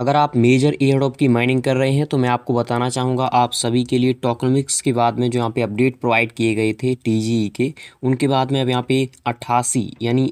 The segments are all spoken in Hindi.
अगर आप मेजर ईयरडॉप की माइनिंग कर रहे हैं तो मैं आपको बताना चाहूँगा आप सभी के लिए टोकनमिक्स के बाद में जो यहाँ पे अपडेट प्रोवाइड किए गए थे टी e के उनके बाद में अब यहाँ पे अट्ठासी यानी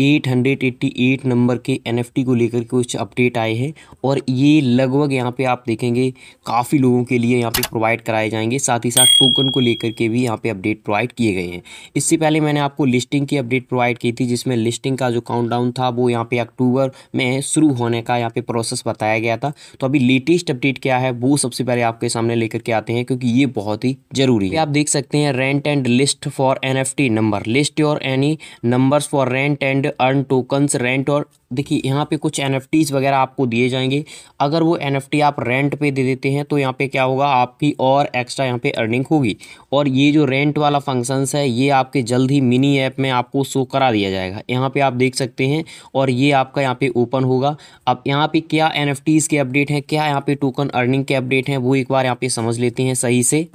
888 नंबर के एनएफटी को लेकर कुछ अपडेट आए हैं और ये लगभग यहाँ पे आप देखेंगे काफ़ी लोगों के लिए यहाँ पे प्रोवाइड कराए जाएंगे साथ ही साथ टोकन को लेकर के भी यहाँ पे अपडेट प्रोवाइड किए गए हैं इससे पहले मैंने आपको लिस्टिंग की अपडेट प्रोवाइड की थी जिसमें लिस्टिंग का जो डाउन था वो यहाँ पे अक्टूबर में शुरू होने का यहाँ पे प्रोसेस बताया गया था तो अभी लेटेस्ट अपडेट क्या है वो सबसे पहले आपके सामने लेकर के आते हैं क्योंकि ये बहुत ही जरूरी है आप देख सकते हैं rent and list for an number list और any numbers for rent and earn tokens rent और देखिए यहाँ पे कुछ एन वगैरह आपको दिए जाएंगे अगर वो एन आप रेंट पे दे देते हैं तो यहाँ पे क्या होगा आपकी और एक्स्ट्रा यहाँ पे अर्निंग होगी और ये जो रेंट वाला फंक्शंस है ये आपके जल्द ही मिनी ऐप में आपको शो करा दिया जाएगा यहाँ पे आप देख सकते हैं और ये आपका यहाँ पे ओपन होगा अब यहाँ पे क्या एन के अपडेट हैं क्या यहाँ पे टोकन अर्निंग के अपडेट हैं वो एक बार यहाँ पे समझ लेते हैं सही से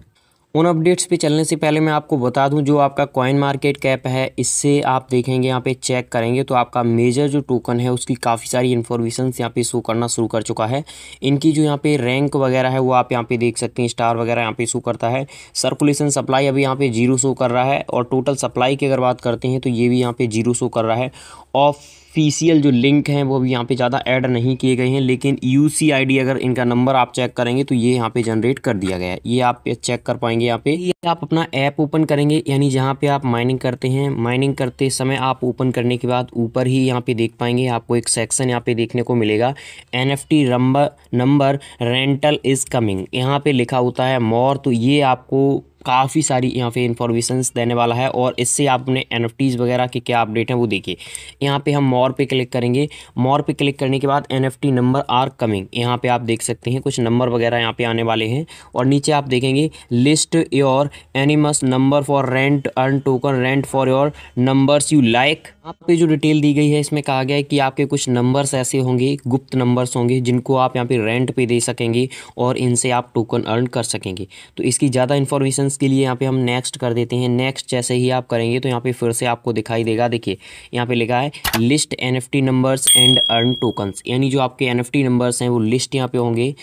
उन अपडेट्स पे चलने से पहले मैं आपको बता दूं जो आपका कॉइन मार्केट कैप है इससे आप देखेंगे यहाँ पे चेक करेंगे तो आपका मेजर जो टोकन है उसकी काफ़ी सारी इन्फॉर्मेशन यहाँ पे शो करना शुरू कर चुका है इनकी जो यहाँ पे रैंक वगैरह है वो आप यहाँ पे देख सकते हैं स्टार वगैरह यहाँ पे शो करता है सर्कुलेशन सप्लाई अभी यहाँ पर जीरो शो कर रहा है और टोटल सप्लाई की अगर बात करते हैं तो ये भी यहाँ पर जीरो शो कर रहा है ऑफ ऑफिशियल जो लिंक हैं वो अभी यहाँ पे ज़्यादा ऐड नहीं किए गए हैं लेकिन यू सी अगर इनका नंबर आप चेक करेंगे तो ये यहाँ पे जनरेट कर दिया गया है ये आप चेक कर पाएंगे यहाँ पे ये आप अपना ऐप ओपन करेंगे यानी जहाँ पे आप माइनिंग करते हैं माइनिंग करते समय आप ओपन करने के बाद ऊपर ही यहाँ पे देख पाएंगे आपको एक सेक्शन यहाँ पे देखने को मिलेगा N F T number rental is coming यहाँ पे लिखा होता है मोर तो ये आपको काफ़ी सारी यहाँ पे इन्फॉर्मेशंस देने वाला है और इससे आपने एन वगैरह के क्या अपडेट हैं वो देखिए यहाँ पे हम मोर पे क्लिक करेंगे मोर पे क्लिक करने के बाद एन नंबर आर कमिंग यहाँ पे आप देख सकते हैं कुछ नंबर वगैरह यहाँ पे आने वाले हैं और नीचे आप देखेंगे list your anonymous number for rent earn token rent for your numbers you like आप पे जो डिटेल दी गई है इसमें कहा गया है कि आपके कुछ नंबर्स ऐसे होंगे गुप्त नंबर्स होंगे जिनको आप यहाँ पे रेंट पे दे सकेंगे और इनसे आप टोकन अर्न कर सकेंगे तो इसकी ज़्यादा इन्फॉर्मेशन के लिए यहाँ पे हम नेक्स्ट कर देते हैं नेक्स्ट जैसे ही आप करेंगे तो यहाँ पे फिर से आपको दिखाई देगा देखिए यहाँ पे लिखा है list N F T numbers and earn tokens यानी जो आपके एन एफ टी नंबर्स हैं वो लिस्ट यहाँ पे होंगे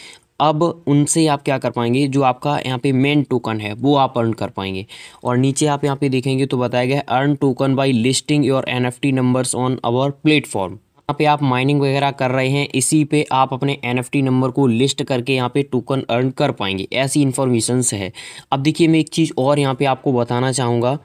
अब उनसे आप क्या कर पाएंगे जो आपका यहाँ पे मेन टोकन है वो आप अर्न कर पाएंगे और नीचे आप यहाँ पे देखेंगे तो बताया गया है earn token by listing your N F T numbers on our platform यहाँ पे आप माइनिंग वगैरह कर रहे हैं इसी पे आप अपने एन नंबर को लिस्ट करके यहाँ पे टोकन अर्न कर पाएंगे ऐसी इन्फॉर्मेशन है अब देखिए मैं एक चीज़ और यहाँ पे आपको बताना चाहूँगा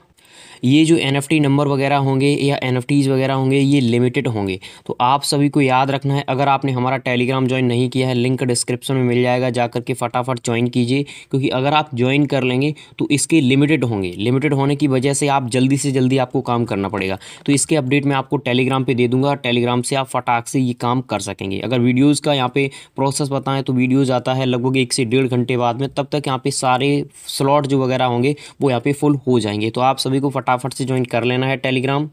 ये जो एन नंबर वगैरह होंगे या एन वगैरह होंगे ये लिमिटेड होंगे तो आप सभी को याद रखना है अगर आपने हमारा टेलीग्राम ज्वाइन नहीं किया है लिंक डिस्क्रिप्शन में मिल जाएगा जा करके फटाफट ज्वाइन कीजिए क्योंकि अगर आप ज्वाइन कर लेंगे तो इसके लिमिटेड होंगे लिमिटेड होने की वजह से आप जल्दी से जल्दी आपको काम करना पड़ेगा तो इसके अपडेट मैं आपको टेलीग्राम पर दे दूँगा टेलीग्राम से आप फटाक से ये काम कर सकेंगे अगर वीडियोज़ का यहाँ पर प्रोसेस बताएँ तो वीडियोज़ आता है लगभग एक से डेढ़ घंटे बाद में तब तक यहाँ पर सारे स्लॉट जो वगैरह होंगे वो यहाँ पर फुल हो जाएंगे तो आप सभी को फटा फटाफट से ज्वाइन कर लेना है टेलीग्राम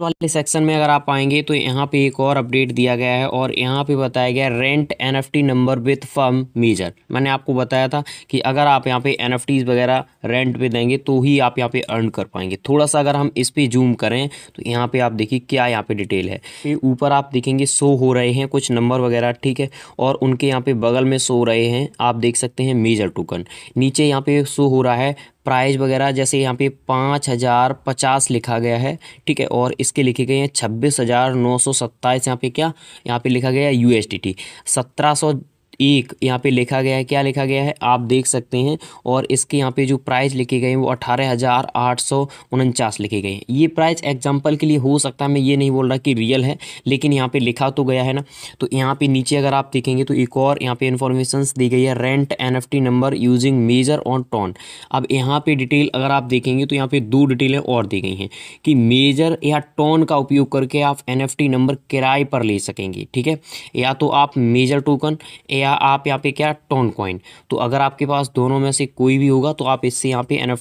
वाले सेक्शन में अगर आप आएंगे तो यहाँ पे एक और अपडेट दिया गया है और यहाँ पे बताया गया rent NFT number with firm major मैंने आपको बताया था कि अगर आप यहाँ पे एनएफटीज वगैरह रेंट पे देंगे तो ही आप यहाँ पे अर्न कर पाएंगे थोड़ा सा अगर हम इस पर जूम करें तो यहाँ पे आप देखिए क्या यहाँ पे डिटेल है ऊपर आप देखेंगे शो हो रहे हैं कुछ नंबर वगैरह ठीक है और उनके यहाँ पे बगल में शो रहे हैं आप देख सकते हैं मेजर टोकन नीचे यहाँ पे शो हो रहा है प्राइज वगैरह जैसे यहाँ पे पाँच हज़ार पचास लिखा गया है ठीक है और इसके लिखे गए हैं छब्बीस हज़ार नौ सौ सत्ताईस यहाँ पे क्या यहाँ पे लिखा गया है यू एस टी टी सत्रह सौ एक यहाँ पे लिखा गया है क्या लिखा गया है आप देख सकते हैं और इसके यहाँ पे जो प्राइस लिखे गए हैं वो अठारह हज़ार आठ सौ उनचास लिखे गए हैं ये प्राइस एग्जांपल के लिए हो सकता है मैं ये नहीं बोल रहा कि रियल है लेकिन यहाँ पे लिखा तो गया है ना तो यहाँ पे नीचे अगर आप देखेंगे तो एक और यहाँ पे इन्फॉर्मेशन दी गई है rent an number using major on TON अब यहाँ पर डिटेल अगर आप देखेंगे तो यहाँ पर दो डिटेलें और दी गई हैं कि मेजर या टॉन का उपयोग करके आप एन नंबर किराए पर ले सकेंगे ठीक है या तो आप मेजर टोकन या या आप यहाँ पे क्या टोन कॉइन तो अगर आपके पास दोनों में से कोई भी होगा तो आप इससे यहाँ पे एन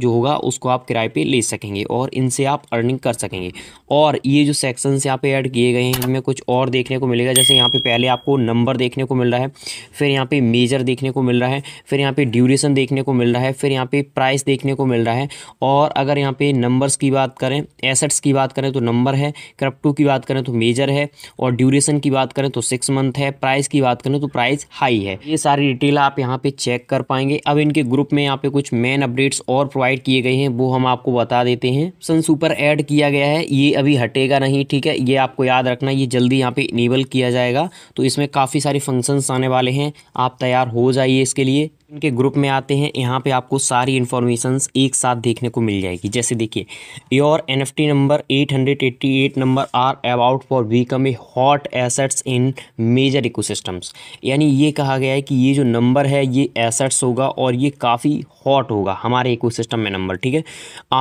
जो होगा उसको आप किराए पे ले सकेंगे और इनसे आप अर्निंग कर सकेंगे और ये जो सेक्शन यहाँ पे ऐड किए गए हैं इनमें कुछ और देखने को मिलेगा जैसे यहाँ पे पहले आपको नंबर देखने को मिल रहा है फिर यहाँ पे मेजर देखने को मिल रहा है फिर यहाँ पे ड्यूरेशन देखने को मिल रहा है फिर यहाँ पे प्राइस देखने को मिल रहा है और अगर यहाँ पे नंबर्स की बात करें एसेट्स की बात करें तो नंबर है क्रप्टो की बात करें तो मेजर है और ड्यूरेशन की बात करें तो सिक्स मंथ है प्राइस की बात करें तो प्राइस हाई है ये सारी डिटेल आप यहाँ पे चेक कर पाएंगे अब इनके ग्रुप में यहाँ पे कुछ मेन अपडेट्स और प्रोवाइड किए गए हैं वो हम आपको बता देते हैं सन सुपर ऐड किया गया है ये अभी हटेगा नहीं ठीक है ये आपको याद रखना ये जल्दी यहाँ पे इनेबल किया जाएगा तो इसमें काफ़ी सारे फंक्शंस आने वाले हैं आप तैयार हो जाइए इसके लिए इनके ग्रुप में आते हैं यहाँ पे आपको सारी इन्फॉर्मेशन एक साथ देखने को मिल जाएगी जैसे देखिए your N F T number eight hundred eighty eight number are about for come a hot assets in major ecosystems यानी ये कहा गया है कि ये जो नंबर है ये एसेट्स होगा और ये काफ़ी हॉट होगा हमारे इकोसिस्टम में नंबर ठीक है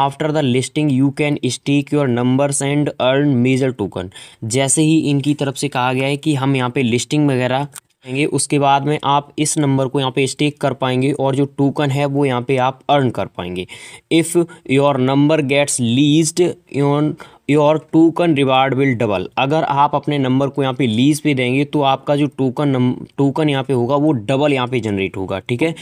after the listing you can stake your numbers and earn major token जैसे ही इनकी तरफ से कहा गया है कि हम यहाँ पे लिस्टिंग वगैरह आएंगे उसके बाद में आप इस नंबर को यहाँ पे स्टेक कर पाएंगे और जो टोकन है वो यहाँ पे आप अर्न कर पाएंगे if your number gets leased your your token reward will double अगर आप अपने नंबर को यहाँ पे लीज पे देंगे तो आपका जो टोकन टोकन यहाँ पे होगा वो डबल यहाँ पे जनरेट होगा ठीक है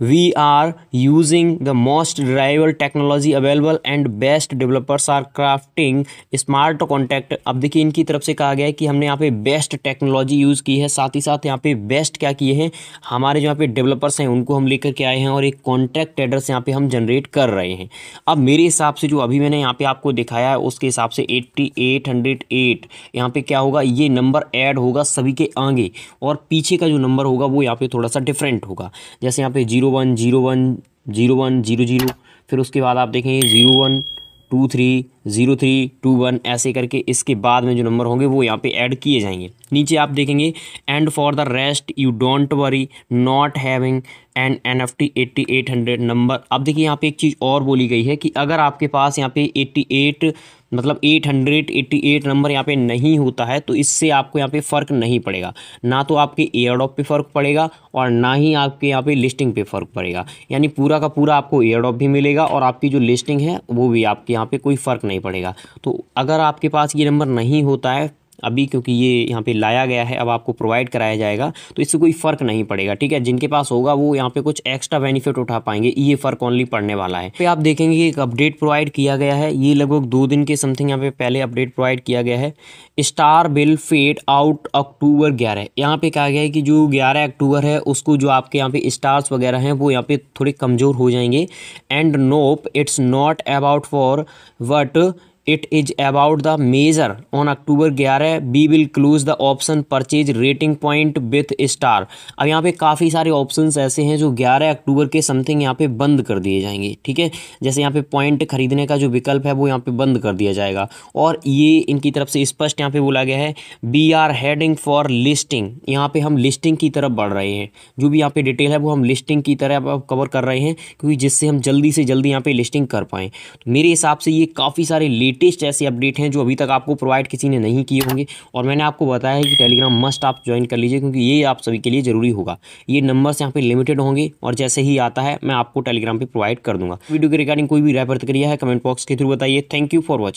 we are using the most reliable technology available and best developers are crafting smart contact अब देखिए इनकी तरफ से कहा गया है कि हमने यहाँ पे बेस्ट टेक्नोलॉजी यूज़ की है साथ ही साथ यहाँ पे बेस्ट क्या किए हैं हमारे जो यहाँ पे डेवलपर्स हैं उनको हम लेकर के आए हैं और एक कॉन्टैक्ट एड्रेस यहाँ पे हम जनरेट कर रहे हैं अब मेरे हिसाब से जो अभी मैंने यहाँ पे आपको दिखाया है उसके हिसाब से एट्टी एट हंड्रेड एट यहाँ पे क्या होगा ये नंबर ऐड होगा सभी के आगे और पीछे का जो नंबर होगा वो यहाँ पे थोड़ा सा डिफरेंट होगा जैसे यहाँ पे zero zero one zero one zero one zero zero फिर उसके बाद आप देखेंगे zero one two three zero three two one ऐसे करके इसके बाद में जो नंबर होंगे वो यहाँ पे ऐड किए जाएंगे नीचे आप देखेंगे and for the rest you don't worry not having an N F T eighty eight hundred number अब देखिए यहाँ पे एक चीज़ और बोली गई है कि अगर आपके पास यहाँ पे एट्टी एट मतलब eight hundred eighty eight number यहाँ पे नहीं होता है तो इससे आपको यहाँ पे फ़र्क नहीं पड़ेगा ना तो आपके एयरडॉप पे फ़र्क पड़ेगा और ना ही आपके यहाँ पे लिस्टिंग पे फ़र्क पड़ेगा यानी पूरा का पूरा आपको एयरडॉप भी मिलेगा और आपकी जो लिस्टिंग है वो भी आपके यहाँ पर कोई फ़र्क नहीं ही पड़ेगा तो अगर आपके पास ये नंबर नहीं होता है अभी क्योंकि ये यहाँ पे लाया गया है अब आपको प्रोवाइड कराया जाएगा तो इससे कोई फ़र्क नहीं पड़ेगा ठीक है जिनके पास होगा वो यहाँ पे कुछ एक्स्ट्रा बेनिफिट उठा पाएंगे ये फ़र्क ओनली पड़ने वाला है तो आप देखेंगे एक अपडेट प्रोवाइड किया गया है ये लगभग दो दिन के समथिंग यहाँ पे पहले अपडेट प्रोवाइड किया गया है star bill fade out October ग्यारह यहाँ पे कहा गया है कि जो ग्यारह अक्टूबर है उसको जो आपके यहाँ पे स्टार्स वगैरह हैं वो यहाँ पे थोड़े कमज़ोर हो जाएंगे and nope it's not about for what it is about the major on October ग्यारह be will close the option purchase rating point with star अब यहाँ पे काफ़ी सारे ऑप्शंस ऐसे हैं जो ग्यारह अक्टूबर के समथिंग यहाँ पे बंद कर दिए जाएंगे ठीक है जैसे यहाँ पे पॉइंट खरीदने का जो विकल्प है वो यहाँ पे बंद कर दिया जाएगा और ये इनकी तरफ से स्पष्ट यहाँ पे बोला गया है B R heading for listing यहाँ पे हम लिस्टिंग की तरफ बढ़ रहे हैं जो भी यहाँ पे डिटेल है वो हम लिस्टिंग की तरह कवर कर रहे हैं क्योंकि जिससे हम जल्दी से जल्दी यहाँ पे लिस्टिंग कर पाएँ मेरे हिसाब से ये काफ़ी सारे लेट लेटेस्ट ऐसे अपडेट हैं जो अभी तक आपको प्रोवाइड किसी ने नहीं किए होंगे और मैंने आपको बताया है कि टेलीग्राम मस्ट आप ज्वाइन कर लीजिए क्योंकि ये आप सभी के लिए ज़रूरी होगा ये नंबर्स यहाँ पर लिमिटेड होंगे और जैसे ही आता है मैं आपको टेलीग्राम पर प्रोवाइड कर दूँगा वीडियो के रिगार्डिंग कोई भी राय प्रतिक्रिया है कमेंट बॉक्स के थ्रू बताइए थैंक यू फॉर वॉचिंग